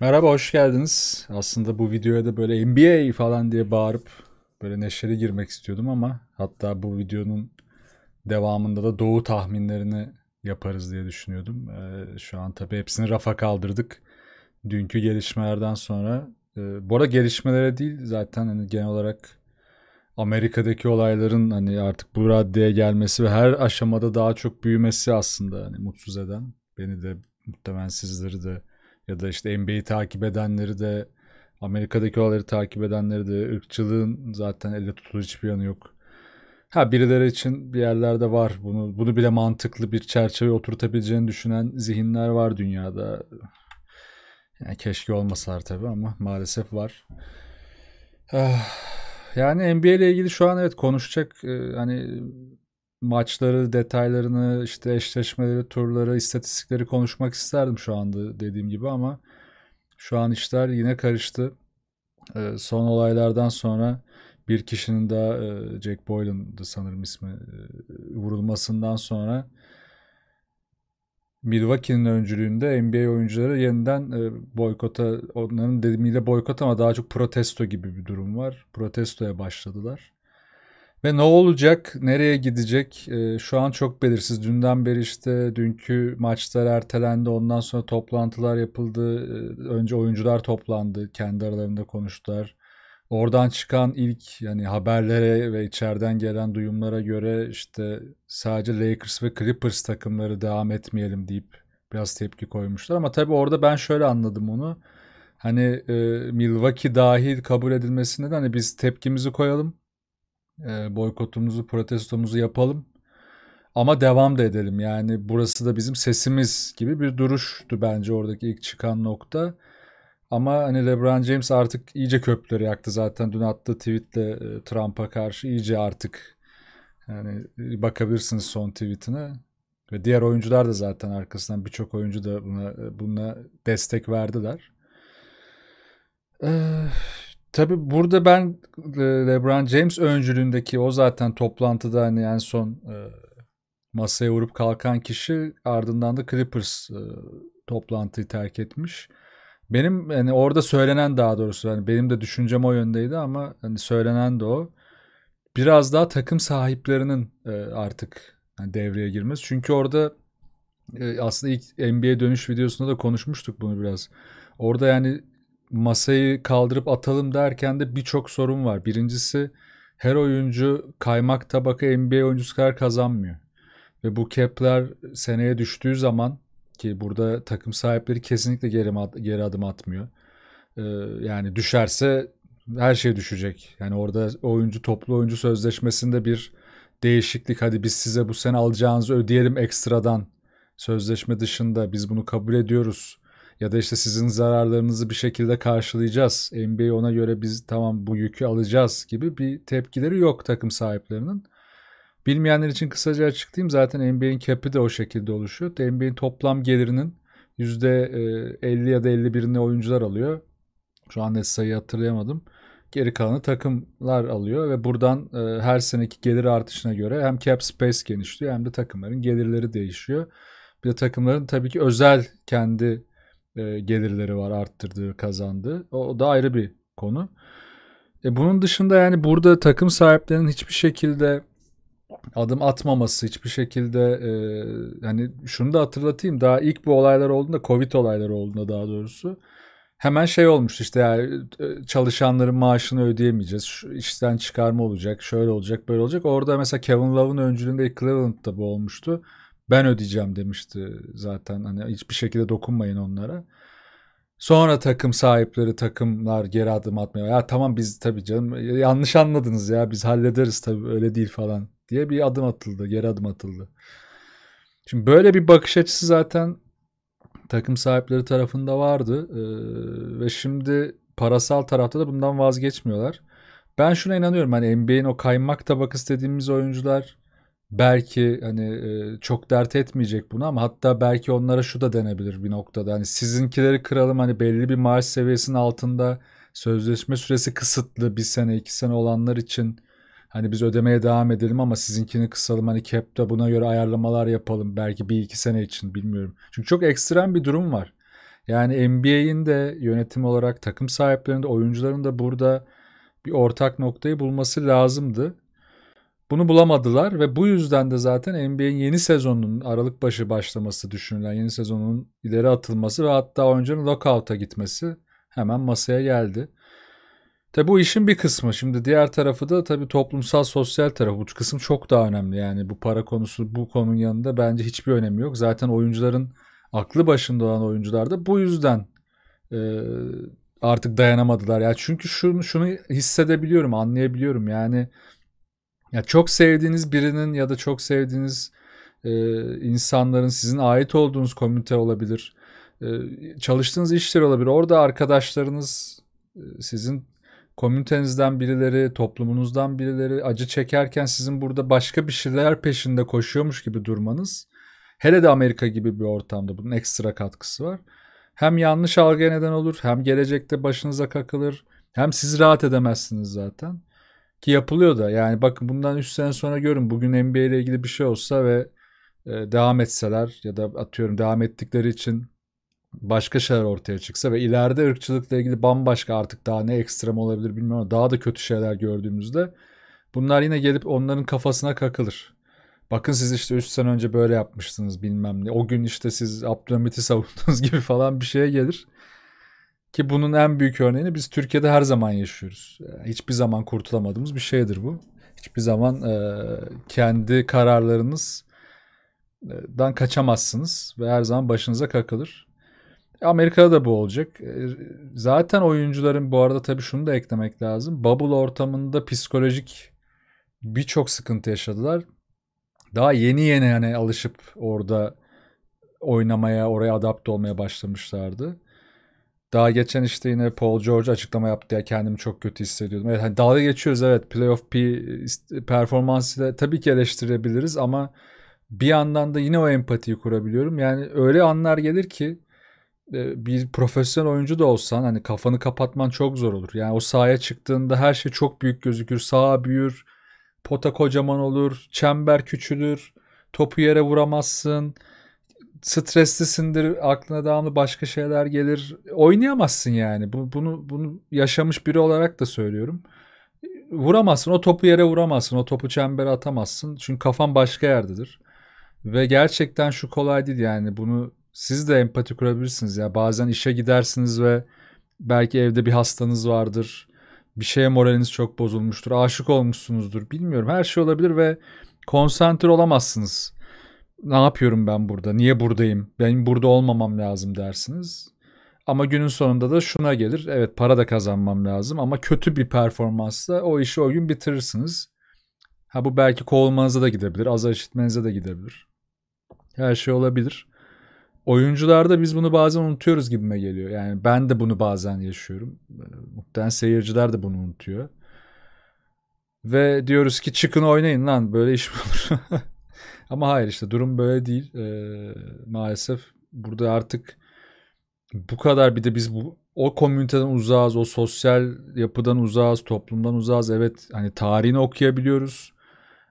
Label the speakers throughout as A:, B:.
A: Merhaba, hoş geldiniz. Aslında bu videoya da böyle NBA falan diye bağırıp böyle neşeli girmek istiyordum ama hatta bu videonun devamında da doğu tahminlerini yaparız diye düşünüyordum. Ee, şu an tabii hepsini rafa kaldırdık. Dünkü gelişmelerden sonra. Ee, bu arada gelişmelere değil zaten hani genel olarak Amerika'daki olayların hani artık bu raddeye gelmesi ve her aşamada daha çok büyümesi aslında hani mutsuz eden. Beni de muhtemelen sizleri de ya da işte NBA'yi takip edenleri de Amerika'daki olayları takip edenleri de ırkçılığın zaten elle tutulur hiçbir yanı yok. Ha birileri için bir yerlerde var bunu bunu bile mantıklı bir çerçeve oturtabileceğini düşünen zihinler var dünyada. Yani keşke olmasalar tabii ama maalesef var. Ah, yani NBA ile ilgili şu an evet konuşacak e, hani maçları, detaylarını, işte eşleşmeleri, turları, istatistikleri konuşmak isterdim şu anda dediğim gibi ama şu an işler yine karıştı. Ee, son olaylardan sonra bir kişinin de e, Jack Boylan'dı sanırım ismi e, vurulmasından sonra Milwaukee'nin öncülüğünde NBA oyuncuları yeniden e, boykota onların dediğimiyle boykot ama daha çok protesto gibi bir durum var. Protestoya başladılar. Ve ne olacak, nereye gidecek e, şu an çok belirsiz. Dünden beri işte dünkü maçlar ertelendi, ondan sonra toplantılar yapıldı. E, önce oyuncular toplandı, kendi aralarında konuştular. Oradan çıkan ilk yani haberlere ve içeriden gelen duyumlara göre işte sadece Lakers ve Clippers takımları devam etmeyelim deyip biraz tepki koymuşlar. Ama tabii orada ben şöyle anladım onu. Hani e, Milwaukee dahil kabul edilmesinden hani biz tepkimizi koyalım e, boykotumuzu, protestomuzu yapalım. Ama devam da edelim. Yani burası da bizim sesimiz gibi bir duruştu bence oradaki ilk çıkan nokta. Ama hani LeBron James artık iyice köprüleri yaktı zaten. Dün attığı tweetle e, Trump'a karşı iyice artık yani e, bakabilirsiniz son tweetine. Ve diğer oyuncular da zaten arkasından birçok oyuncu da buna, e, buna destek verdiler. Tabi burada ben e, LeBron James öncülüğündeki o zaten toplantıda hani en son e, masaya vurup kalkan kişi ardından da Clippers e, toplantıyı terk etmiş. Benim yani orada söylenen daha doğrusu yani benim de düşüncem o yöndeydi ama hani söylenen de o. Biraz daha takım sahiplerinin artık hani devreye girmesi. Çünkü orada aslında ilk NBA dönüş videosunda da konuşmuştuk bunu biraz. Orada yani masayı kaldırıp atalım derken de birçok sorun var. Birincisi her oyuncu kaymak tabaka NBA oyuncusu kadar kazanmıyor. Ve bu kepler seneye düştüğü zaman ki burada takım sahipleri kesinlikle geri, geri adım atmıyor. Ee, yani düşerse her şey düşecek. Yani orada oyuncu toplu oyuncu sözleşmesinde bir değişiklik hadi biz size bu sene alacağınızı ödeyelim ekstradan sözleşme dışında biz bunu kabul ediyoruz ya da işte sizin zararlarınızı bir şekilde karşılayacağız. NBA ona göre biz tamam bu yükü alacağız gibi bir tepkileri yok takım sahiplerinin. Bilmeyenler için kısaca açıklayayım. Zaten NBA'in cap'i de o şekilde oluşuyor. NBA'in toplam gelirinin %50 e, ya da 51'ini oyuncular alıyor. Şu an net sayıyı hatırlayamadım. Geri kalanı takımlar alıyor ve buradan e, her seneki gelir artışına göre hem cap space genişliyor hem de takımların gelirleri değişiyor. Bir de takımların tabii ki özel kendi e, gelirleri var arttırdığı, kazandığı. O, o da ayrı bir konu. E, bunun dışında yani burada takım sahiplerinin hiçbir şekilde adım atmaması hiçbir şekilde e, hani şunu da hatırlatayım daha ilk bu olaylar olduğunda Covid olayları olduğunda daha doğrusu hemen şey olmuş işte yani e, çalışanların maaşını ödeyemeyeceğiz. işten çıkarma olacak, şöyle olacak, böyle olacak. Orada mesela Kevin Love'ın öncülüğünde Cleveland'da bu olmuştu. Ben ödeyeceğim demişti zaten. Hani hiçbir şekilde dokunmayın onlara. Sonra takım sahipleri, takımlar geri adım atmıyor. Ya tamam biz tabii canım yanlış anladınız ya biz hallederiz tabii öyle değil falan diye bir adım atıldı, geri adım atıldı. Şimdi böyle bir bakış açısı zaten takım sahipleri tarafında vardı ee, ve şimdi parasal tarafta da bundan vazgeçmiyorlar. Ben şuna inanıyorum hani NBA'in o kaymak tabakası dediğimiz oyuncular belki hani e, çok dert etmeyecek bunu ama hatta belki onlara şu da denebilir bir noktada. Hani sizinkileri kıralım hani belli bir maaş seviyesinin altında sözleşme süresi kısıtlı bir sene iki sene olanlar için hani biz ödemeye devam edelim ama sizinkini kısalım hani cap'te buna göre ayarlamalar yapalım belki bir iki sene için bilmiyorum. Çünkü çok ekstrem bir durum var. Yani NBA'in de yönetim olarak takım sahiplerinde oyuncuların da burada bir ortak noktayı bulması lazımdı. Bunu bulamadılar ve bu yüzden de zaten NBA'in yeni sezonunun Aralık başı başlaması düşünülen yeni sezonun ileri atılması ve hatta oyuncunun lockout'a gitmesi hemen masaya geldi. Tabi bu işin bir kısmı. Şimdi diğer tarafı da tabi toplumsal sosyal tarafı. Bu kısım çok daha önemli. Yani bu para konusu bu konunun yanında bence hiçbir önemi yok. Zaten oyuncuların aklı başında olan oyuncular da bu yüzden e, artık dayanamadılar. Ya yani çünkü şunu şunu hissedebiliyorum, anlayabiliyorum. Yani ya çok sevdiğiniz birinin ya da çok sevdiğiniz e, insanların sizin ait olduğunuz komünite olabilir. E, çalıştığınız işler olabilir. Orada arkadaşlarınız e, sizin komünitenizden birileri, toplumunuzdan birileri acı çekerken sizin burada başka bir şeyler peşinde koşuyormuş gibi durmanız hele de Amerika gibi bir ortamda bunun ekstra katkısı var. Hem yanlış algıya neden olur, hem gelecekte başınıza kakılır, hem siz rahat edemezsiniz zaten. Ki yapılıyor da yani bakın bundan 3 sene sonra görün bugün NBA ile ilgili bir şey olsa ve e, devam etseler ya da atıyorum devam ettikleri için başka şeyler ortaya çıksa ve ileride ırkçılıkla ilgili bambaşka artık daha ne ekstrem olabilir bilmiyorum daha da kötü şeyler gördüğümüzde bunlar yine gelip onların kafasına kakılır. Bakın siz işte 3 sene önce böyle yapmışsınız bilmem ne. O gün işte siz Abdülhamit'i savundunuz gibi falan bir şeye gelir. Ki bunun en büyük örneğini biz Türkiye'de her zaman yaşıyoruz. Ee, hiçbir zaman kurtulamadığımız bir şeydir bu. Hiçbir zaman e, kendi kararlarınızdan e, kaçamazsınız ve her zaman başınıza kakılır. Amerika'da da bu olacak. E, zaten oyuncuların bu arada tabii şunu da eklemek lazım. Bubble ortamında psikolojik birçok sıkıntı yaşadılar. Daha yeni yeni yani alışıp orada oynamaya, oraya adapte olmaya başlamışlardı. Daha geçen işte yine Paul George açıklama yaptı ya kendimi çok kötü hissediyordum. Evet hani dalga geçiyoruz evet playoff P performansıyla tabii ki eleştirebiliriz ama bir yandan da yine o empatiyi kurabiliyorum. Yani öyle anlar gelir ki e, bir profesyonel oyuncu da olsan hani kafanı kapatman çok zor olur. Yani o sahaya çıktığında her şey çok büyük gözükür. Sağa büyür, pota kocaman olur, çember küçülür, topu yere vuramazsın streslisindir, aklına devamlı başka şeyler gelir. Oynayamazsın yani. Bu, bunu bunu yaşamış biri olarak da söylüyorum. Vuramazsın. O topu yere vuramazsın. O topu çembere atamazsın. Çünkü kafan başka yerdedir. Ve gerçekten şu kolay değil yani. Bunu siz de empati kurabilirsiniz ya. Bazen işe gidersiniz ve belki evde bir hastanız vardır. Bir şeye moraliniz çok bozulmuştur. Aşık olmuşsunuzdur. Bilmiyorum. Her şey olabilir ve konsantre olamazsınız ne yapıyorum ben burada? Niye buradayım? Ben burada olmamam lazım dersiniz. Ama günün sonunda da şuna gelir. Evet para da kazanmam lazım ama kötü bir performansla o işi o gün bitirirsiniz. Ha bu belki kovulmanıza da gidebilir, azar işitmenize de gidebilir. Her şey olabilir. Oyuncularda biz bunu bazen unutuyoruz gibime geliyor. Yani ben de bunu bazen yaşıyorum. Muhtemelen seyirciler de bunu unutuyor. Ve diyoruz ki çıkın oynayın lan böyle iş olur? Ama hayır işte durum böyle değil. E, maalesef burada artık bu kadar bir de biz bu o komüniteden uzağız, o sosyal yapıdan uzağız, toplumdan uzağız. Evet hani tarihini okuyabiliyoruz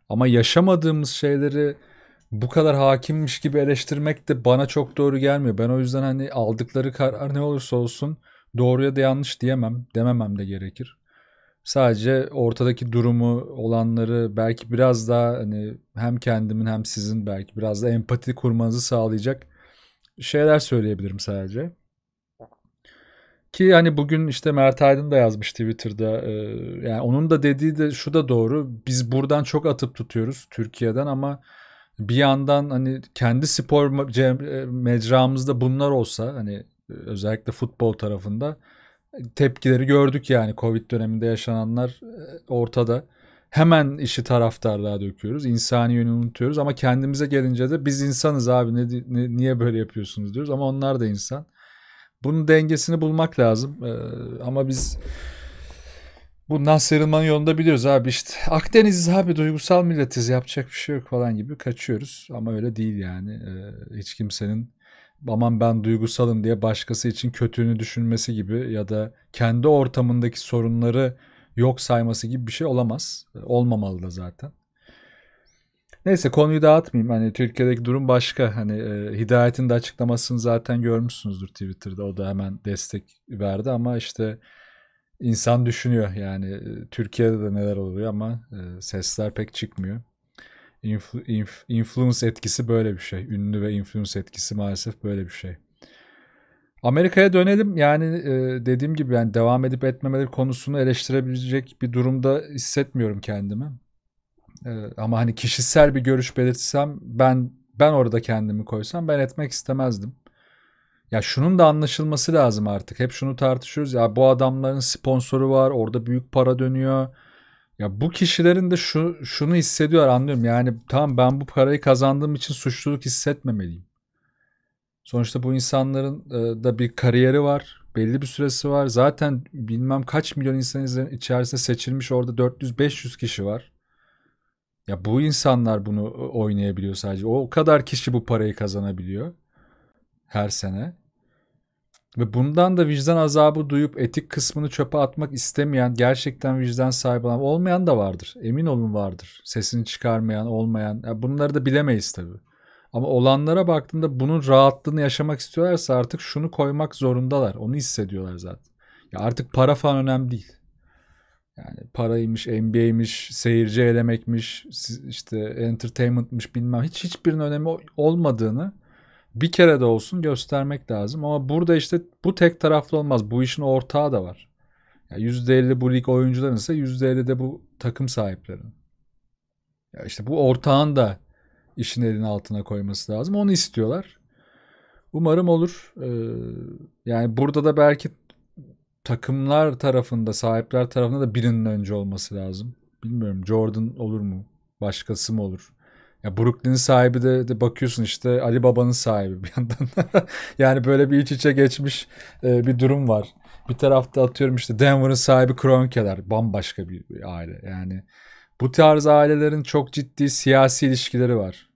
A: ama yaşamadığımız şeyleri bu kadar hakimmiş gibi eleştirmek de bana çok doğru gelmiyor. Ben o yüzden hani aldıkları karar ne olursa olsun doğruya da yanlış diyemem, dememem de gerekir. Sadece ortadaki durumu olanları belki biraz daha hani hem kendimin hem sizin belki biraz da empati kurmanızı sağlayacak şeyler söyleyebilirim sadece. Ki hani bugün işte Mert Aydın da yazmış Twitter'da. yani onun da dediği de şu da doğru. Biz buradan çok atıp tutuyoruz Türkiye'den ama bir yandan hani kendi spor mecramızda bunlar olsa hani özellikle futbol tarafında tepkileri gördük yani Covid döneminde yaşananlar e, ortada. Hemen işi taraftarlığa döküyoruz. insani yönü unutuyoruz ama kendimize gelince de biz insanız abi ne, ne, niye böyle yapıyorsunuz diyoruz ama onlar da insan. Bunun dengesini bulmak lazım ee, ama biz bundan sıyrılmanın yolunda biliyoruz abi işte. Akdeniziz abi duygusal milletiz yapacak bir şey yok falan gibi kaçıyoruz ama öyle değil yani. Ee, hiç kimsenin aman ben duygusalım diye başkası için kötülüğünü düşünmesi gibi ya da kendi ortamındaki sorunları yok sayması gibi bir şey olamaz. E, olmamalı da zaten. Neyse konuyu dağıtmayayım. Hani Türkiye'deki durum başka. Hani e, Hidayet'in de açıklamasını zaten görmüşsünüzdür Twitter'da. O da hemen destek verdi ama işte insan düşünüyor. Yani e, Türkiye'de de neler oluyor ama e, sesler pek çıkmıyor. Influ, inf, influence etkisi böyle bir şey. Ünlü ve influence etkisi maalesef böyle bir şey. Amerika'ya dönelim. Yani e, dediğim gibi yani devam edip etmemeleri konusunu eleştirebilecek bir durumda hissetmiyorum kendimi. E, ama hani kişisel bir görüş belirtsem ben ben orada kendimi koysam ben etmek istemezdim. Ya şunun da anlaşılması lazım artık. Hep şunu tartışıyoruz. Ya bu adamların sponsoru var, orada büyük para dönüyor ya bu kişilerin de şu şunu hissediyor anlıyorum. Yani tamam ben bu parayı kazandığım için suçluluk hissetmemeliyim. Sonuçta bu insanların e, da bir kariyeri var. Belli bir süresi var. Zaten bilmem kaç milyon insanın içerisinde seçilmiş orada 400-500 kişi var. Ya bu insanlar bunu e, oynayabiliyor sadece. O kadar kişi bu parayı kazanabiliyor her sene. Ve bundan da vicdan azabı duyup etik kısmını çöpe atmak istemeyen, gerçekten vicdan sahibi olan olmayan da vardır. Emin olun vardır. Sesini çıkarmayan, olmayan. Yani bunları da bilemeyiz tabii. Ama olanlara baktığında bunun rahatlığını yaşamak istiyorlarsa artık şunu koymak zorundalar. Onu hissediyorlar zaten. Ya artık para falan önemli değil. Yani paraymış, NBA'miş, seyirci elemekmiş, işte entertainment'mış bilmem hiç hiçbirinin önemi olmadığını bir kere de olsun göstermek lazım. Ama burada işte bu tek taraflı olmaz. Bu işin ortağı da var. Yani %50 bu lig oyuncuların ise %50 de bu takım sahiplerin. Ya işte bu ortağın da işin elinin altına koyması lazım. Onu istiyorlar. Umarım olur. Ee, yani burada da belki takımlar tarafında, sahipler tarafında da birinin önce olması lazım. Bilmiyorum Jordan olur mu? Başkası mı olur? Ya Brooklyn'in sahibi de, de bakıyorsun işte Ali Baba'nın sahibi bir yandan. yani böyle bir iç içe geçmiş e, bir durum var. Bir tarafta atıyorum işte Denver'ın sahibi Kronkeler bambaşka bir, bir aile. Yani bu tarz ailelerin çok ciddi siyasi ilişkileri var.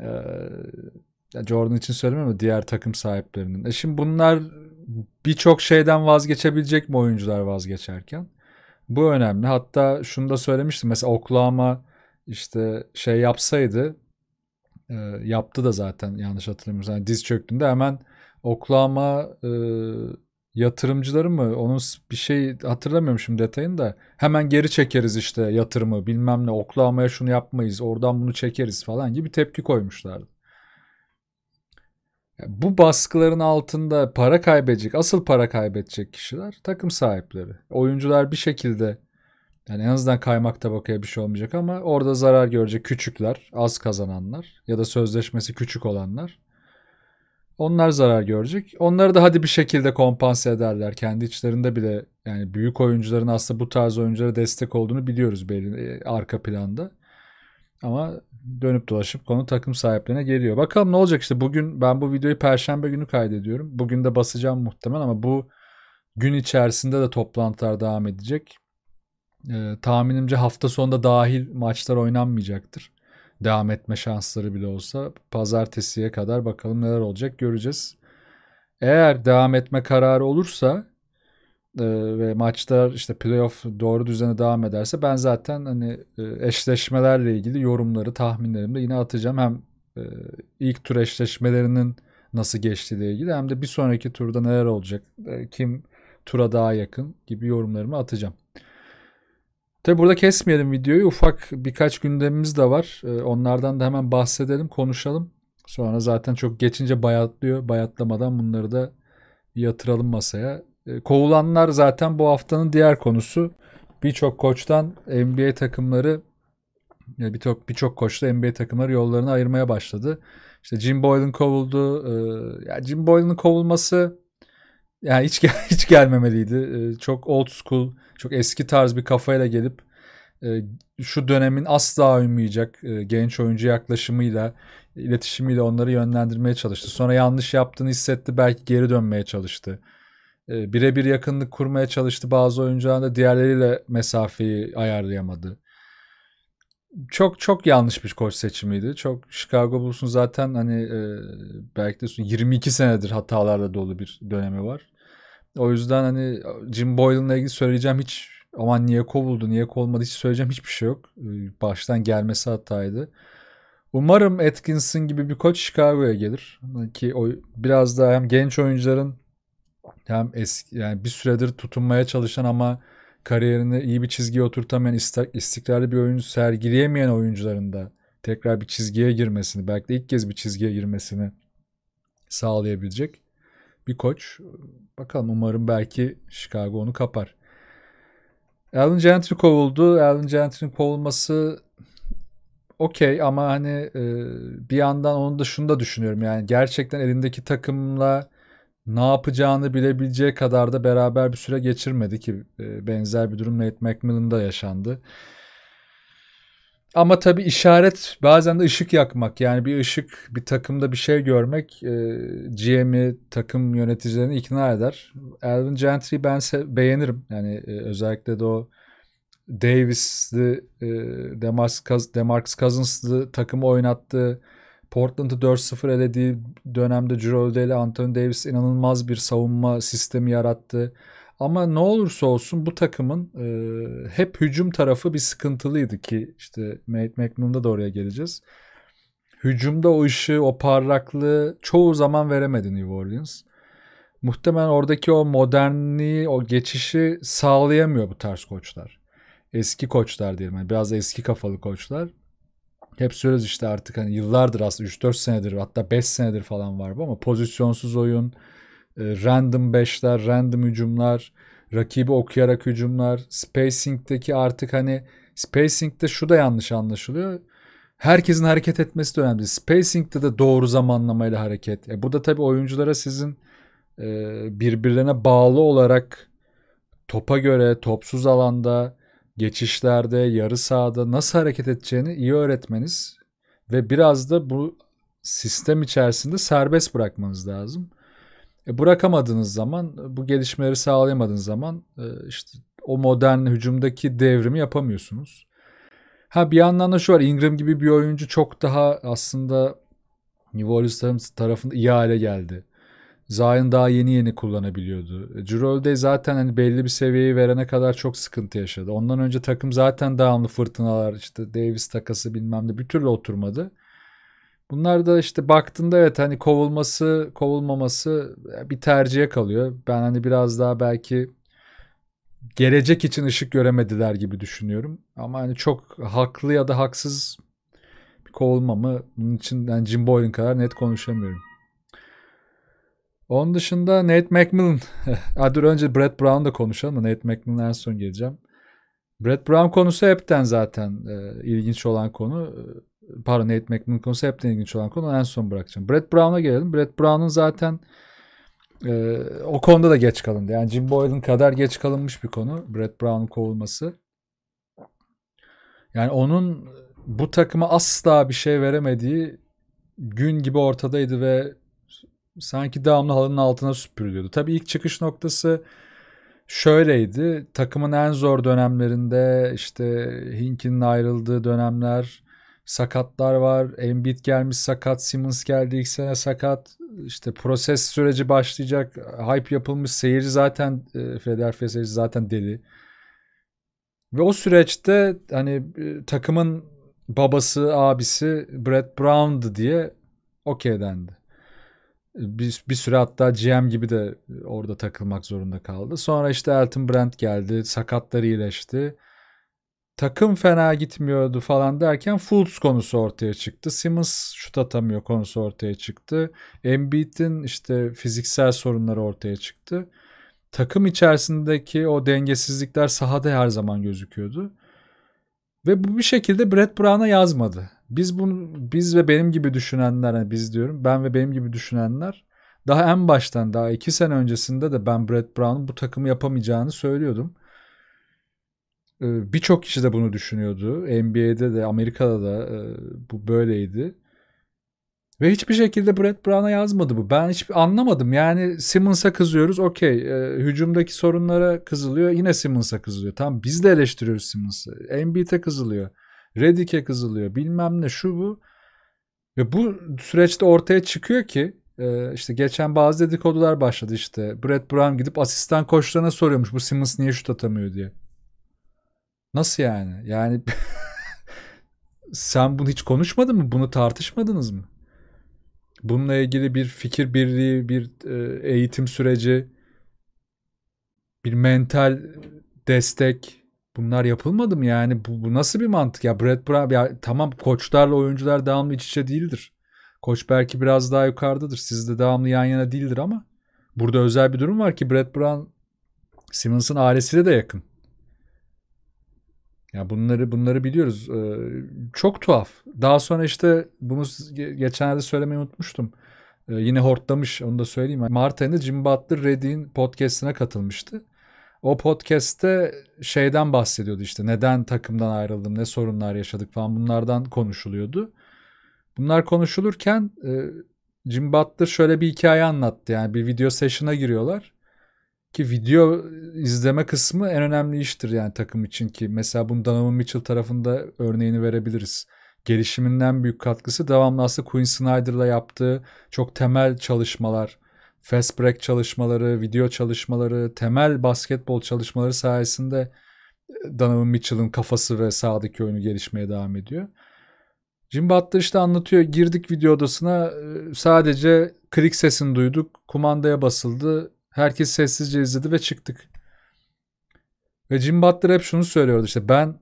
A: Ee, Jordan için söylemiyorum ama diğer takım sahiplerinin. E şimdi bunlar birçok şeyden vazgeçebilecek mi oyuncular vazgeçerken? Bu önemli. Hatta şunu da söylemiştim. Mesela Oklahoma işte şey yapsaydı e, yaptı da zaten yanlış hatırlamıyorsam. Yani diz çöktüğünde hemen Oklahoma e, yatırımcıları mı onun bir şey hatırlamıyorum şimdi detayını da hemen geri çekeriz işte yatırımı bilmem ne Oklahoma'ya şunu yapmayız oradan bunu çekeriz falan gibi tepki koymuşlardı. Bu baskıların altında para kaybedecek, asıl para kaybedecek kişiler takım sahipleri. Oyuncular bir şekilde yani en azından kaymak tabakaya bir şey olmayacak ama orada zarar görecek küçükler, az kazananlar ya da sözleşmesi küçük olanlar. Onlar zarar görecek. Onları da hadi bir şekilde kompanse ederler. Kendi içlerinde bile yani büyük oyuncuların aslında bu tarz oyunculara destek olduğunu biliyoruz belli e, arka planda. Ama dönüp dolaşıp konu takım sahiplerine geliyor. Bakalım ne olacak işte bugün ben bu videoyu perşembe günü kaydediyorum. Bugün de basacağım muhtemelen ama bu gün içerisinde de toplantılar devam edecek e, tahminimce hafta sonunda dahil maçlar oynanmayacaktır. Devam etme şansları bile olsa pazartesiye kadar bakalım neler olacak göreceğiz. Eğer devam etme kararı olursa e, ve maçlar işte playoff doğru düzene devam ederse ben zaten hani e, eşleşmelerle ilgili yorumları tahminlerimi de yine atacağım. Hem e, ilk tur eşleşmelerinin nasıl geçtiğiyle ilgili hem de bir sonraki turda neler olacak, e, kim tura daha yakın gibi yorumlarımı atacağım. Tabi burada kesmeyelim videoyu. Ufak birkaç gündemimiz de var. Ee, onlardan da hemen bahsedelim, konuşalım. Sonra zaten çok geçince bayatlıyor. Bayatlamadan bunları da yatıralım masaya. Ee, kovulanlar zaten bu haftanın diğer konusu. Birçok koçtan NBA takımları birçok birçok koçta NBA takımları yollarını ayırmaya başladı. İşte Jim Boylan kovuldu. Ee, ya Jim Boylan'ın kovulması yani hiç gel hiç gelmemeliydi. Çok old school çok eski tarz bir kafayla gelip e, şu dönemin asla uymayacak e, genç oyuncu yaklaşımıyla, iletişimiyle onları yönlendirmeye çalıştı. Sonra yanlış yaptığını hissetti belki geri dönmeye çalıştı. E, Birebir yakınlık kurmaya çalıştı bazı oyuncularında diğerleriyle mesafeyi ayarlayamadı. Çok çok yanlış bir koç seçimiydi. Çok Chicago Bulls'un zaten hani e, belki de 22 senedir hatalarla dolu bir dönemi var. O yüzden hani Jim Boylan'la ilgili söyleyeceğim hiç aman niye kovuldu, niye kovulmadı hiç söyleyeceğim hiçbir şey yok. Ee, baştan gelmesi hataydı. Umarım Atkinson gibi bir koç Chicago'ya gelir. Ki o biraz daha hem genç oyuncuların hem eski yani bir süredir tutunmaya çalışan ama kariyerini iyi bir çizgiye oturtamayan istikrarlı bir oyuncu sergileyemeyen oyuncuların da tekrar bir çizgiye girmesini belki de ilk kez bir çizgiye girmesini sağlayabilecek bir koç. Bakalım umarım belki Chicago onu kapar. Alan Gentry kovuldu. Alan Gentry'nin kovulması okey ama hani e, bir yandan onu da şunu da düşünüyorum. Yani gerçekten elindeki takımla ne yapacağını bilebileceği kadar da beraber bir süre geçirmedi ki e, benzer bir durum Nate McMillan'da yaşandı. Ama tabii işaret bazen de ışık yakmak yani bir ışık bir takımda bir şey görmek e, GM'i takım yöneticilerini ikna eder. Alvin Gentry ben beğenirim yani e, özellikle de o Davis'li e, Demarcus, Cousins'lı takımı oynattı. Portland'ı 4-0 elediği dönemde Cirolde ile Anthony Davis inanılmaz bir savunma sistemi yarattı. Ama ne olursa olsun bu takımın e, hep hücum tarafı bir sıkıntılıydı ki işte Nate McMillan'da da oraya geleceğiz. Hücumda o ışığı, o parlaklığı çoğu zaman veremedi New Orleans. Muhtemelen oradaki o modernliği, o geçişi sağlayamıyor bu tarz koçlar. Eski koçlar diyelim. Yani biraz eski kafalı koçlar. Hep söylüyoruz işte artık hani yıllardır aslında 3-4 senedir hatta 5 senedir falan var bu ama pozisyonsuz oyun, ee, random beşler, random hücumlar, rakibi okuyarak hücumlar, spacing'deki artık hani spacing'de şu da yanlış anlaşılıyor. Herkesin hareket etmesi de önemli. Spacing'de de doğru zamanlamayla hareket. E bu da tabii oyunculara sizin e, birbirlerine bağlı olarak topa göre, topsuz alanda, geçişlerde, yarı sahada nasıl hareket edeceğini iyi öğretmeniz ve biraz da bu sistem içerisinde serbest bırakmanız lazım. E, bırakamadığınız zaman, e, bu gelişmeleri sağlayamadığınız zaman e, işte o modern hücumdaki devrimi yapamıyorsunuz. Ha bir yandan da şu var Ingram gibi bir oyuncu çok daha aslında New Orleans tarafında iyi hale geldi. Zion daha yeni yeni kullanabiliyordu. Cirolde zaten hani belli bir seviyeyi verene kadar çok sıkıntı yaşadı. Ondan önce takım zaten devamlı fırtınalar işte Davis takası bilmem ne bir türlü oturmadı. Bunlar da işte baktığında evet hani kovulması, kovulmaması e, bir tercihe kalıyor. Ben hani biraz daha belki gelecek için ışık göremediler gibi düşünüyorum. Ama hani çok haklı ya da haksız bir kovulmamı bunun için yani Jim Boylan kadar net konuşamıyorum. Onun dışında Nate McMillan. dur önce Brett da konuşalım da Nate McMillan'a en son geleceğim. Brett Brown konusu hepten zaten e, ilginç olan konu pardon Nate McMillan konusu hep ilginç olan konu en son bırakacağım. Brett Brown'a gelelim. Brett Brown'un zaten e, o konuda da geç kalındı. Yani Jim Boyle'ın kadar geç kalınmış bir konu. Brett Brown'un kovulması. Yani onun bu takıma asla bir şey veremediği gün gibi ortadaydı ve sanki devamlı halının altına süpürülüyordu. Tabii ilk çıkış noktası şöyleydi. Takımın en zor dönemlerinde işte Hinkin'in ayrıldığı dönemler sakatlar var. Embiid gelmiş sakat, Simmons geldi ilk sene sakat. İşte proses süreci başlayacak. Hype yapılmış. Seyirci zaten e, Philadelphia seyirci zaten deli. Ve o süreçte hani e, takımın babası, abisi Brett Brown'dı diye okey dendi. Bir, bir süre hatta GM gibi de orada takılmak zorunda kaldı. Sonra işte Elton Brand geldi. Sakatları iyileşti takım fena gitmiyordu falan derken Fultz konusu ortaya çıktı. Simmons şut atamıyor konusu ortaya çıktı. Embiid'in işte fiziksel sorunları ortaya çıktı. Takım içerisindeki o dengesizlikler sahada her zaman gözüküyordu. Ve bu bir şekilde Brett Brown'a yazmadı. Biz bunu biz ve benim gibi düşünenler yani biz diyorum ben ve benim gibi düşünenler daha en baştan daha iki sene öncesinde de ben Brett Brown'un bu takımı yapamayacağını söylüyordum. Ee, birçok kişi de bunu düşünüyordu. NBA'de de Amerika'da da e, bu böyleydi. Ve hiçbir şekilde Brett Brown'a yazmadı bu. Ben hiç anlamadım. Yani Simmons'a kızıyoruz. Okey. Ee, hücumdaki sorunlara kızılıyor. Yine Simmons'a kızılıyor. tam. biz de eleştiriyoruz Simmons'ı. Embiid'e kızılıyor. Redick'e kızılıyor. Bilmem ne şu bu. Ve bu süreçte ortaya çıkıyor ki e, işte geçen bazı dedikodular başladı işte. Brett Brown gidip asistan koçlarına soruyormuş bu Simmons niye şut atamıyor diye. Nasıl yani? Yani sen bunu hiç konuşmadın mı? Bunu tartışmadınız mı? Bununla ilgili bir fikir birliği, bir e, eğitim süreci, bir mental destek bunlar yapılmadı mı? Yani bu, bu nasıl bir mantık? Ya Brad Brown ya tamam koçlarla oyuncular devamlı iç içe değildir. Koç belki biraz daha yukarıdadır. Siz de devamlı yan yana değildir ama burada özel bir durum var ki Brad Brown Simmons'ın ailesiyle de yakın. Ya bunları bunları biliyoruz. Ee, çok tuhaf. Daha sonra işte bunu geçenlerde söylemeyi unutmuştum. Ee, yine hortlamış onu da söyleyeyim. Mart ayında Jim Butler Reddit'in podcast'ine katılmıştı. O podcast'te şeyden bahsediyordu işte neden takımdan ayrıldım, ne sorunlar yaşadık falan bunlardan konuşuluyordu. Bunlar konuşulurken e, Jim Butler şöyle bir hikaye anlattı. Yani bir video session'a giriyorlar ki video izleme kısmı en önemli iştir yani takım için ki mesela bunu Donovan Mitchell tarafında örneğini verebiliriz. Gelişiminden büyük katkısı devamlı aslında Quinn Snyder'la yaptığı çok temel çalışmalar, fast break çalışmaları, video çalışmaları, temel basketbol çalışmaları sayesinde e, Donovan Mitchell'ın kafası ve sahadaki oyunu gelişmeye devam ediyor. Jim Butler işte anlatıyor girdik video odasına e, sadece klik sesini duyduk kumandaya basıldı Herkes sessizce izledi ve çıktık. Ve Jim Butler hep şunu söylüyordu işte ben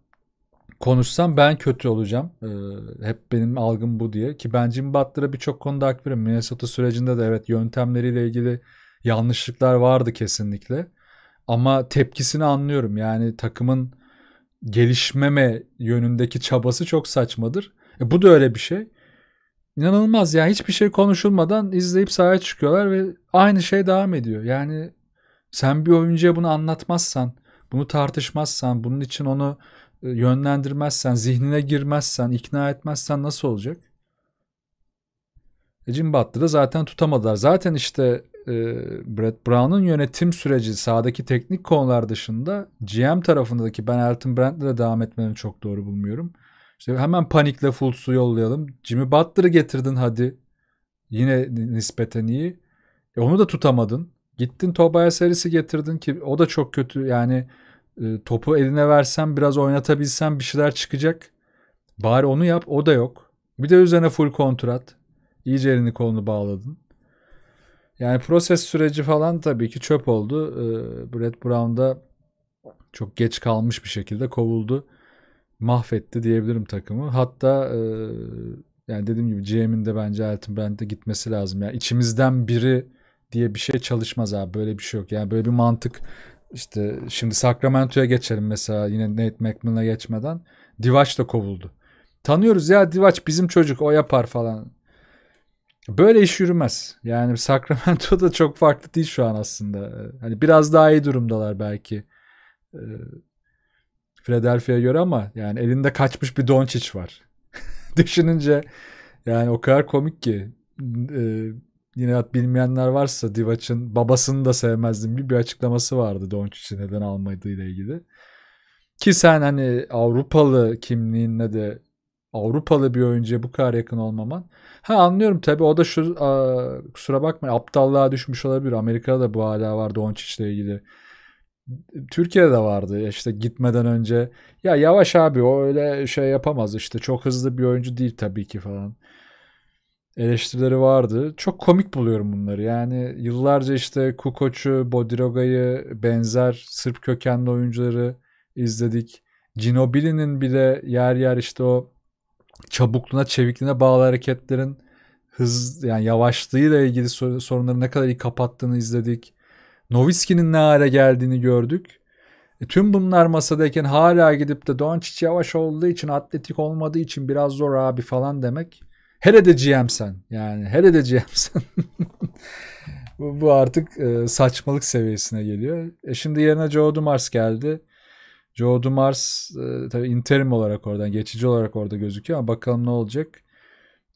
A: konuşsam ben kötü olacağım. Ee, hep benim algım bu diye. Ki ben Jim Butler'a birçok konuda hak veriyorum. Minnesota sürecinde de evet yöntemleriyle ilgili yanlışlıklar vardı kesinlikle. Ama tepkisini anlıyorum. Yani takımın gelişmeme yönündeki çabası çok saçmadır. E, bu da öyle bir şey. İnanılmaz ya hiçbir şey konuşulmadan izleyip sahaya çıkıyorlar ve aynı şey devam ediyor. Yani sen bir oyuncuya bunu anlatmazsan, bunu tartışmazsan, bunun için onu e, yönlendirmezsen, zihnine girmezsen, ikna etmezsen nasıl olacak? E Jim Butler'ı zaten tutamadılar. Zaten işte e, Brett Brown'un yönetim süreci sahadaki teknik konular dışında GM tarafındaki ben Elton de devam etmenin çok doğru bulmuyorum. İşte hemen panikle full Fultz'u yollayalım. Jimmy Butler'ı getirdin hadi. Yine nispeten iyi. E onu da tutamadın. Gittin Tobaya serisi getirdin ki o da çok kötü. Yani e, topu eline versen biraz oynatabilsen bir şeyler çıkacak. Bari onu yap o da yok. Bir de üzerine full kontrat. İyice elini kolunu bağladın. Yani proses süreci falan tabii ki çöp oldu. E, Brett Brown da çok geç kalmış bir şekilde kovuldu mahvetti diyebilirim takımı. Hatta e, yani dediğim gibi GM'in de bence Elton Brand'e gitmesi lazım. Yani içimizden biri diye bir şey çalışmaz abi. Böyle bir şey yok. Yani böyle bir mantık işte şimdi Sacramento'ya geçelim mesela yine Nate McMillan'a geçmeden. Divaç da kovuldu. Tanıyoruz ya Divaç bizim çocuk o yapar falan. Böyle iş yürümez. Yani Sacramento da çok farklı değil şu an aslında. Hani biraz daha iyi durumdalar belki. Philadelphia'ya göre ama yani elinde kaçmış bir Doncic var. Düşününce yani o kadar komik ki e, yine bilmeyenler varsa Divac'ın babasını da sevmezdim gibi bir açıklaması vardı Doncic'i neden almadığı ile ilgili. Ki sen hani Avrupalı kimliğinle de Avrupalı bir oyuncuya bu kadar yakın olmaman. Ha anlıyorum tabi o da şu a, kusura bakma aptallığa düşmüş olabilir. Amerika'da da bu hala var Doncic'le ilgili Türkiye'de vardı işte gitmeden önce. Ya yavaş abi o öyle şey yapamaz işte çok hızlı bir oyuncu değil tabii ki falan. Eleştirileri vardı. Çok komik buluyorum bunları. Yani yıllarca işte Kukoç'u, Bodiroga'yı benzer Sırp kökenli oyuncuları izledik. Ginobili'nin bile yer yer işte o çabukluğuna, çevikliğine bağlı hareketlerin hız yani yavaşlığıyla ilgili sorunları ne kadar iyi kapattığını izledik. Noviski'nin ne hale geldiğini gördük. E, tüm bunlar masadayken hala gidip de Doncic yavaş olduğu için atletik olmadığı için biraz zor abi falan demek. Hele de GM sen yani hele de GM sen. bu, bu artık e, saçmalık seviyesine geliyor. E, şimdi yerine Joe Dumars geldi. Joe Dumars e, tabii interim olarak oradan geçici olarak orada gözüküyor ama bakalım ne olacak.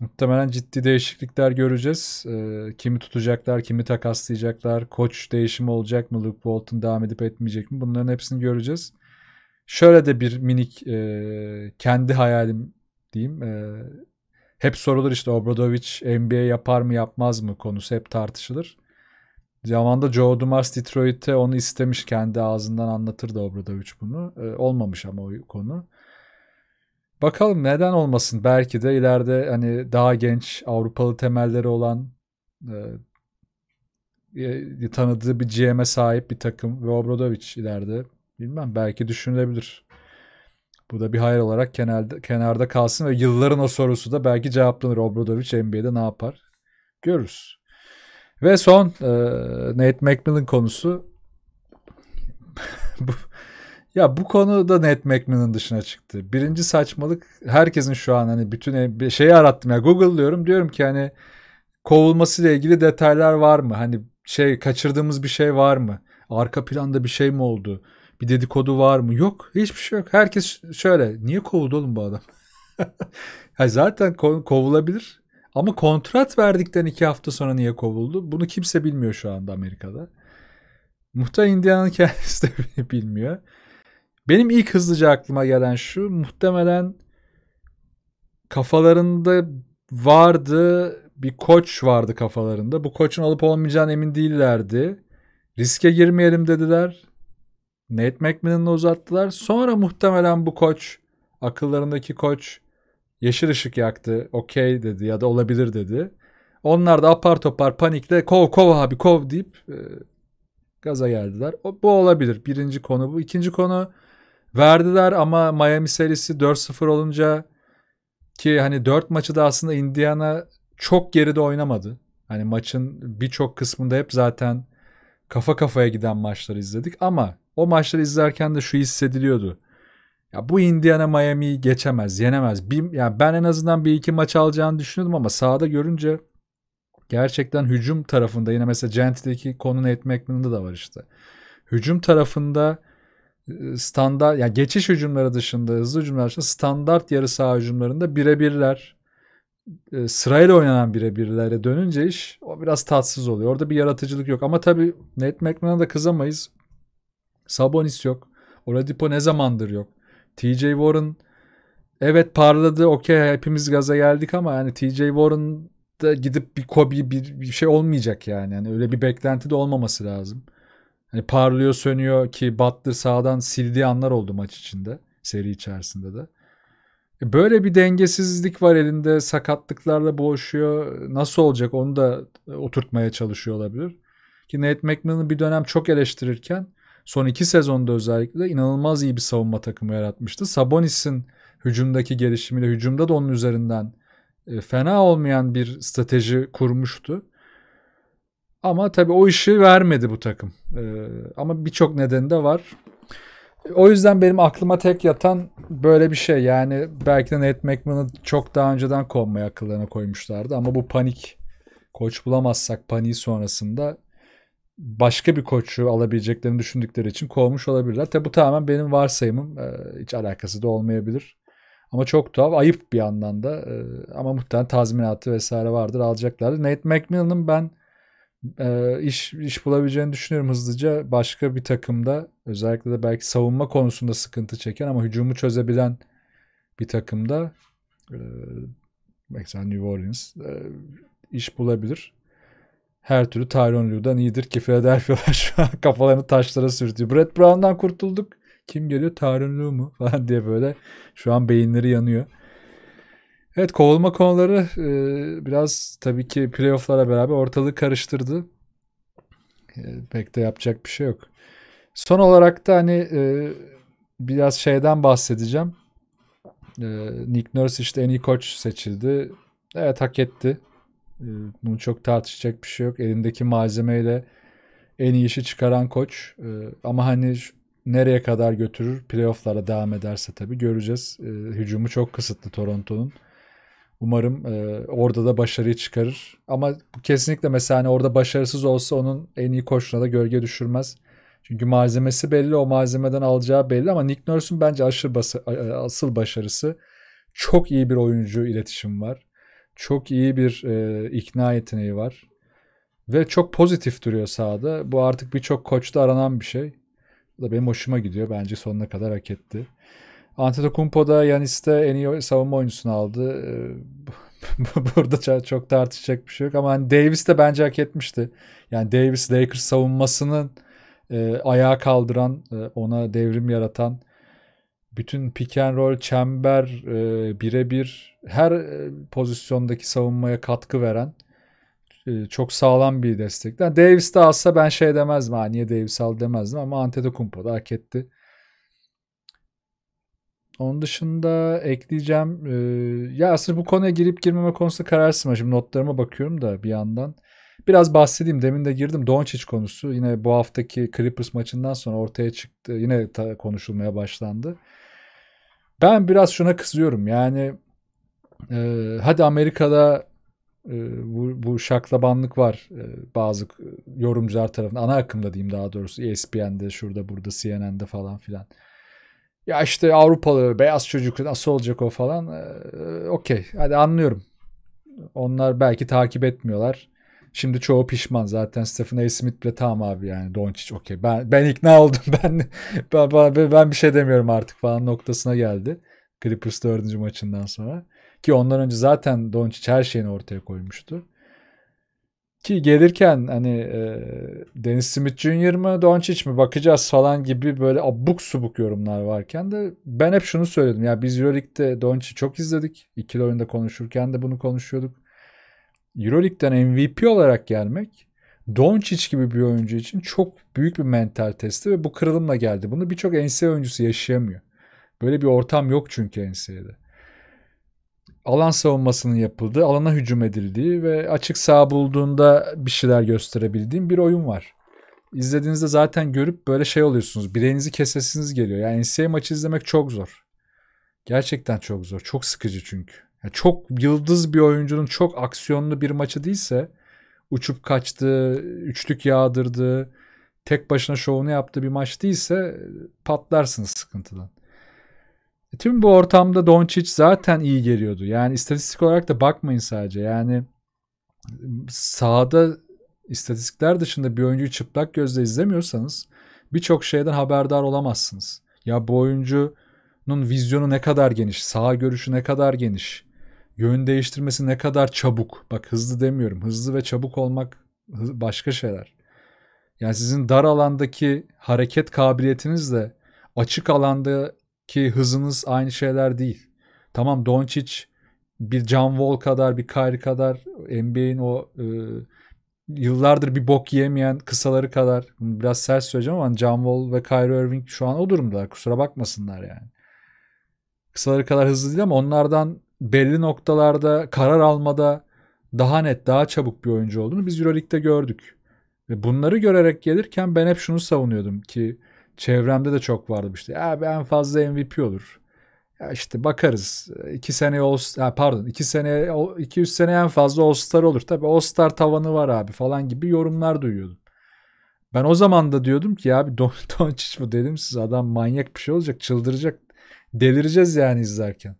A: Muhtemelen ciddi değişiklikler göreceğiz. Ee, kimi tutacaklar, kimi takaslayacaklar, koç değişimi olacak mı, Luke Walton devam edip etmeyecek mi bunların hepsini göreceğiz. Şöyle de bir minik e, kendi hayalim diyeyim. E, hep sorulur işte Obradovic NBA yapar mı yapmaz mı konusu hep tartışılır. Zamanında Joe Dumas Detroit'te onu istemiş kendi ağzından anlatırdı Obradovic bunu. E, olmamış ama o konu. Bakalım neden olmasın. Belki de ileride hani daha genç Avrupalı temelleri olan e, e, e tanıdığı bir GM'e sahip bir takım ve Obradovic ileride bilmem belki düşünülebilir. Bu da bir hayır olarak kenarda, kenarda kalsın ve yılların o sorusu da belki cevaplanır. Obradovic NBA'de ne yapar? Görürüz. Ve son e, Nate McMillan konusu. bu, ya bu konuda net McMillan'ın dışına çıktı. Birinci saçmalık herkesin şu an hani bütün şeyi arattım ya Google diyorum diyorum ki hani kovulması ile ilgili detaylar var mı? Hani şey kaçırdığımız bir şey var mı? Arka planda bir şey mi oldu? Bir dedikodu var mı? Yok hiçbir şey yok. Herkes şöyle niye kovuldu oğlum bu adam? ya zaten ko- kovulabilir ama kontrat verdikten iki hafta sonra niye kovuldu? Bunu kimse bilmiyor şu anda Amerika'da. Muhtemelen Indiana'nın kendisi de bilmiyor. Benim ilk hızlıca aklıma gelen şu muhtemelen kafalarında vardı bir koç vardı kafalarında. Bu koçun alıp olmayacağına emin değillerdi. Riske girmeyelim dediler. Nate McMillan'la uzattılar. Sonra muhtemelen bu koç akıllarındaki koç yeşil ışık yaktı. Okey dedi ya da olabilir dedi. Onlar da apar topar panikle kov kov abi kov deyip e, gaza geldiler. O, bu olabilir. Birinci konu bu. İkinci konu Verdiler ama Miami serisi 4-0 olunca ki hani 4 maçı da aslında Indiana çok geride oynamadı. Hani maçın birçok kısmında hep zaten kafa kafaya giden maçları izledik ama o maçları izlerken de şu hissediliyordu. Ya bu Indiana Miami'yi geçemez, yenemez. Bir, yani ben en azından bir iki maç alacağını düşünüyordum ama sahada görünce gerçekten hücum tarafında yine mesela Gent'teki konu Nate McMillan'da da var işte. Hücum tarafında ee, standart yani geçiş hücumları dışında hızlı hücumlar dışında standart yarı saha hücumlarında birebirler e, sırayla oynanan birebirlere dönünce iş o biraz tatsız oluyor. Orada bir yaratıcılık yok ama tabii Nate McMahon'a da kızamayız. Sabonis yok. Oladipo ne zamandır yok. TJ Warren evet parladı okey hepimiz gaza geldik ama yani TJ Warren da gidip bir Kobe bir, bir şey olmayacak yani. yani. Öyle bir beklenti de olmaması lazım. Hani parlıyor sönüyor ki Butler sağdan sildiği anlar oldu maç içinde. Seri içerisinde de. E, böyle bir dengesizlik var elinde. Sakatlıklarla boğuşuyor. Nasıl olacak onu da e, oturtmaya çalışıyor olabilir. Ki Nate McMillan'ı bir dönem çok eleştirirken son iki sezonda özellikle inanılmaz iyi bir savunma takımı yaratmıştı. Sabonis'in hücumdaki gelişimiyle hücumda da onun üzerinden e, fena olmayan bir strateji kurmuştu. Ama tabii o işi vermedi bu takım. Ee, ama birçok nedeni de var. O yüzden benim aklıma tek yatan böyle bir şey. Yani belki de Nate McMahon'ı çok daha önceden konmaya akıllarına koymuşlardı. Ama bu panik koç bulamazsak paniği sonrasında başka bir koçu alabileceklerini düşündükleri için kovmuş olabilirler. Tabi bu tamamen benim varsayımım. Ee, hiç alakası da olmayabilir. Ama çok tuhaf. Ayıp bir yandan da. E, ama muhtemelen tazminatı vesaire vardır. Alacaklardır. Nate McMillan'ın ben e, iş iş bulabileceğini düşünüyorum hızlıca. Başka bir takımda özellikle de belki savunma konusunda sıkıntı çeken ama hücumu çözebilen bir takımda e, mesela New Orleans e, iş bulabilir. Her türlü Tyron Lue'dan iyidir ki Philadelphia'lar şu an kafalarını taşlara sürtüyor. Brett Brown'dan kurtulduk. Kim geliyor? Tyron Lue mu? Falan diye böyle şu an beyinleri yanıyor. Evet kovulma konuları e, biraz tabii ki playofflara beraber ortalığı karıştırdı. E, pek de yapacak bir şey yok. Son olarak da hani e, biraz şeyden bahsedeceğim. E, Nick Nurse işte en iyi koç seçildi. Evet hak etti. E, bunu çok tartışacak bir şey yok. Elindeki malzemeyle en iyi işi çıkaran koç. E, ama hani nereye kadar götürür? Playoff'lara devam ederse tabii göreceğiz. E, hücumu çok kısıtlı Toronto'nun. Umarım e, orada da başarıyı çıkarır. Ama kesinlikle mesela hani orada başarısız olsa onun en iyi koşuna da gölge düşürmez. Çünkü malzemesi belli, o malzemeden alacağı belli ama Nick Nurse'un bence aşırı bası, asıl başarısı çok iyi bir oyuncu iletişim var. Çok iyi bir e, ikna yeteneği var. Ve çok pozitif duruyor sahada. Bu artık birçok koçta aranan bir şey. Bu da benim hoşuma gidiyor. Bence sonuna kadar hak etti. Antetokounmpo da Yanis'te en iyi savunma oyuncusunu aldı. Ee, burada çok tartışacak bir şey yok ama hani Davis de bence hak etmişti. Yani Davis Lakers savunmasının e, ayağa kaldıran, e, ona devrim yaratan bütün pick and roll, çember, e, birebir her e, pozisyondaki savunmaya katkı veren e, çok sağlam bir destek. Yani Davis de alsa ben şey demezdim. Ha, niye Davis aldı demezdim ama Antetokounmpo da hak etti. Onun dışında ekleyeceğim e, ya aslında bu konuya girip girmeme konusunda kararsızım. şimdi notlarıma bakıyorum da bir yandan. Biraz bahsedeyim. Demin de girdim. Doncic konusu yine bu haftaki Clippers maçından sonra ortaya çıktı. Yine ta- konuşulmaya başlandı. Ben biraz şuna kızıyorum. Yani e, hadi Amerika'da e, bu, bu şaklabanlık var e, bazı yorumcular tarafından. Ana akımda diyeyim daha doğrusu. ESPN'de, şurada, burada, CNN'de falan filan ya işte Avrupalı beyaz çocuk nasıl olacak o falan. Ee, Okey hadi anlıyorum. Onlar belki takip etmiyorlar. Şimdi çoğu pişman zaten Stephen A. Smith bile tamam abi yani Doncic okey. Ben, ben ikna oldum ben, ben, ben, ben bir şey demiyorum artık falan noktasına geldi. Clippers 4. maçından sonra. Ki ondan önce zaten Doncic her şeyini ortaya koymuştu. Ki gelirken hani e, Dennis Smith Jr. mı Doncic mi bakacağız falan gibi böyle abuk subuk yorumlar varken de ben hep şunu söyledim. Ya biz Euroleague'de Doncic'i çok izledik. İkili oyunda konuşurken de bunu konuşuyorduk. Euroleague'den MVP olarak gelmek Doncic gibi bir oyuncu için çok büyük bir mental testi ve bu kırılımla geldi. Bunu birçok NCAA oyuncusu yaşayamıyor. Böyle bir ortam yok çünkü NCAA'de alan savunmasının yapıldığı, alana hücum edildiği ve açık sağ bulduğunda bir şeyler gösterebildiğim bir oyun var. İzlediğinizde zaten görüp böyle şey oluyorsunuz. Bileğinizi kesesiniz geliyor. Yani NCAA maçı izlemek çok zor. Gerçekten çok zor. Çok sıkıcı çünkü. Yani çok yıldız bir oyuncunun çok aksiyonlu bir maçı değilse uçup kaçtığı, üçlük yağdırdığı, tek başına şovunu yaptığı bir maç değilse patlarsınız sıkıntıdan. E, tüm bu ortamda Doncic zaten iyi geliyordu. Yani istatistik olarak da bakmayın sadece. Yani sahada istatistikler dışında bir oyuncuyu çıplak gözle izlemiyorsanız birçok şeyden haberdar olamazsınız. Ya bu oyuncunun vizyonu ne kadar geniş, sağ görüşü ne kadar geniş, yön değiştirmesi ne kadar çabuk. Bak hızlı demiyorum. Hızlı ve çabuk olmak başka şeyler. Yani sizin dar alandaki hareket kabiliyetinizle açık alanda ki hızınız aynı şeyler değil. Tamam Doncic bir John Wall kadar bir Kyrie kadar NBA'in o e, yıllardır bir bok yemeyen kısaları kadar biraz sert söyleyeceğim ama John Wall ve Kyrie Irving şu an o durumda kusura bakmasınlar yani. Kısaları kadar hızlı değil ama onlardan belli noktalarda karar almada daha net daha çabuk bir oyuncu olduğunu biz Euroleague'de gördük. Ve bunları görerek gelirken ben hep şunu savunuyordum ki Çevremde de çok vardı işte. Abi en fazla MVP olur. Ya işte bakarız. 2 sene All pardon 2 sene 2 3 sene en fazla All Star olur. Tabii All Star tavanı var abi falan gibi yorumlar duyuyordum. Ben o zaman da diyordum ki abi Don Doncic mi dedim siz adam manyak bir şey olacak, çıldıracak. Delireceğiz yani izlerken.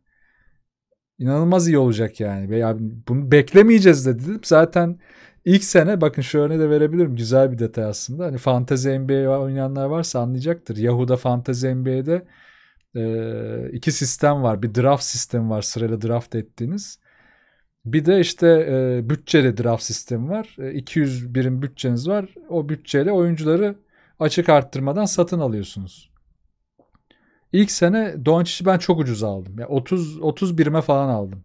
A: İnanılmaz iyi olacak yani. Ve abi bunu beklemeyeceğiz de dedim. Zaten İlk sene bakın şu örneği de verebilirim. Güzel bir detay aslında. Hani fantasy NBA oynayanlar varsa anlayacaktır. Yahoo'da fantasy NBA'de e, iki sistem var. Bir draft sistemi var sırayla draft ettiğiniz. Bir de işte e, bütçeli draft sistemi var. E, 200 birim bütçeniz var. O bütçeyle oyuncuları açık arttırmadan satın alıyorsunuz. İlk sene Doncic'i ben çok ucuz aldım. Yani 30 30 birime falan aldım.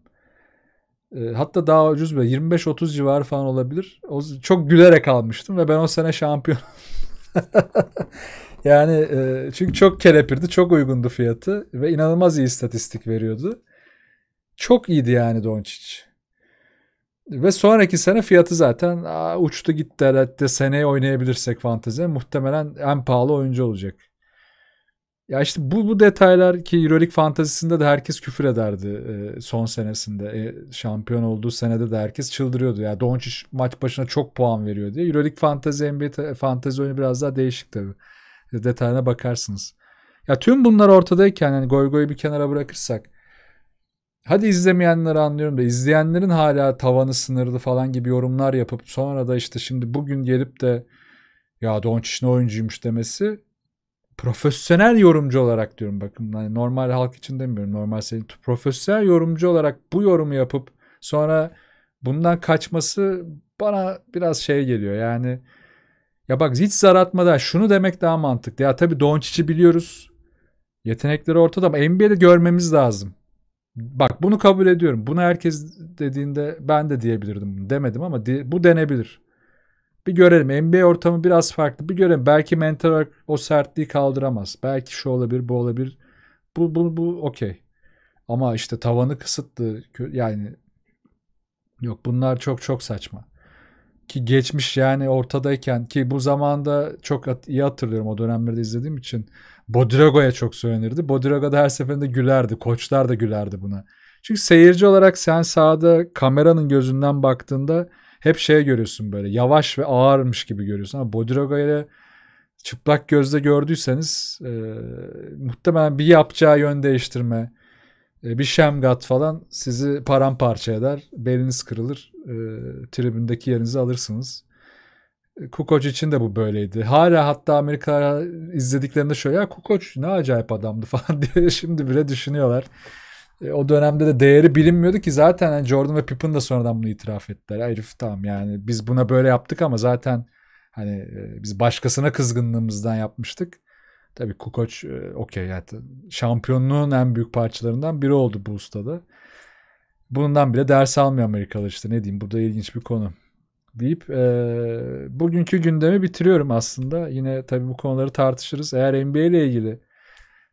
A: Ee, hatta daha ucuz böyle 25-30 civarı falan olabilir. O, çok gülerek almıştım ve ben o sene şampiyon. yani e, çünkü çok kelepirdi, çok uygundu fiyatı ve inanılmaz iyi istatistik veriyordu. Çok iyiydi yani Doncic. Ve sonraki sene fiyatı zaten uçtu gitti herhalde seneye oynayabilirsek fantezi muhtemelen en pahalı oyuncu olacak. Ya işte bu bu detaylar ki Euroleague Fantazisinde de herkes küfür ederdi e, son senesinde. E, şampiyon olduğu senede de herkes çıldırıyordu. Ya yani Doncic maç başına çok puan veriyor diye. Euroleague fantasy NBA fantasy oyunu biraz daha değişik tabii. E, detayına bakarsınız. Ya tüm bunlar ortadayken yani goy goyu bir kenara bırakırsak Hadi izlemeyenleri anlıyorum da izleyenlerin hala tavanı sınırlı falan gibi yorumlar yapıp sonra da işte şimdi bugün gelip de ya ne oyuncuymuş demesi profesyonel yorumcu olarak diyorum bakın yani normal halk için demiyorum normal seni profesyonel yorumcu olarak bu yorumu yapıp sonra bundan kaçması bana biraz şey geliyor yani ya bak hiç zar atmadan şunu demek daha mantıklı ya tabii Doncic'i biliyoruz yetenekleri ortada ama NBA'de görmemiz lazım bak bunu kabul ediyorum bunu herkes dediğinde ben de diyebilirdim demedim ama bu denebilir bir görelim. NBA ortamı biraz farklı. Bir görelim. Belki mental olarak o sertliği kaldıramaz. Belki şu olabilir, bu olabilir. Bu, bu, bu okey. Ama işte tavanı kısıtlı. Yani yok bunlar çok çok saçma. Ki geçmiş yani ortadayken ki bu zamanda çok at- iyi hatırlıyorum o dönemlerde izlediğim için. Bodrogo'ya çok söylenirdi. Bodirogo da her seferinde gülerdi. Koçlar da gülerdi buna. Çünkü seyirci olarak sen sahada kameranın gözünden baktığında hep şey görüyorsun böyle yavaş ve ağırmış gibi görüyorsun. Ama Bodiroga'yı çıplak gözle gördüyseniz e, muhtemelen bir yapacağı yön değiştirme, e, bir şemgat falan sizi paramparça eder. Beliniz kırılır. E, tribündeki yerinizi alırsınız. Kukoc için de bu böyleydi. Hala hatta Amerikalılar izlediklerinde şöyle ya Kukoc ne acayip adamdı falan diye şimdi bile düşünüyorlar. E, o dönemde de değeri bilinmiyordu ki zaten yani Jordan ve Pippen de sonradan bunu itiraf ettiler. Herif tamam yani biz buna böyle yaptık ama zaten hani e, biz başkasına kızgınlığımızdan yapmıştık. Tabii Kukoç e, okey yani şampiyonluğun en büyük parçalarından biri oldu bu ustada. Bundan bile ders almıyor Amerikalı işte ne diyeyim bu da ilginç bir konu deyip e, bugünkü gündemi bitiriyorum aslında. Yine tabii bu konuları tartışırız. Eğer NBA ile ilgili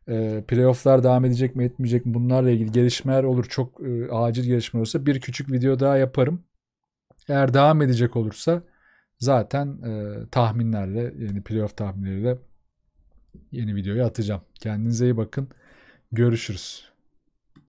A: e, playofflar devam edecek mi etmeyecek mi bunlarla ilgili gelişmeler olur çok e, acil gelişme olursa bir küçük video daha yaparım. Eğer devam edecek olursa zaten e, tahminlerle yani playoff tahminleriyle yeni videoyu atacağım. Kendinize iyi bakın. Görüşürüz.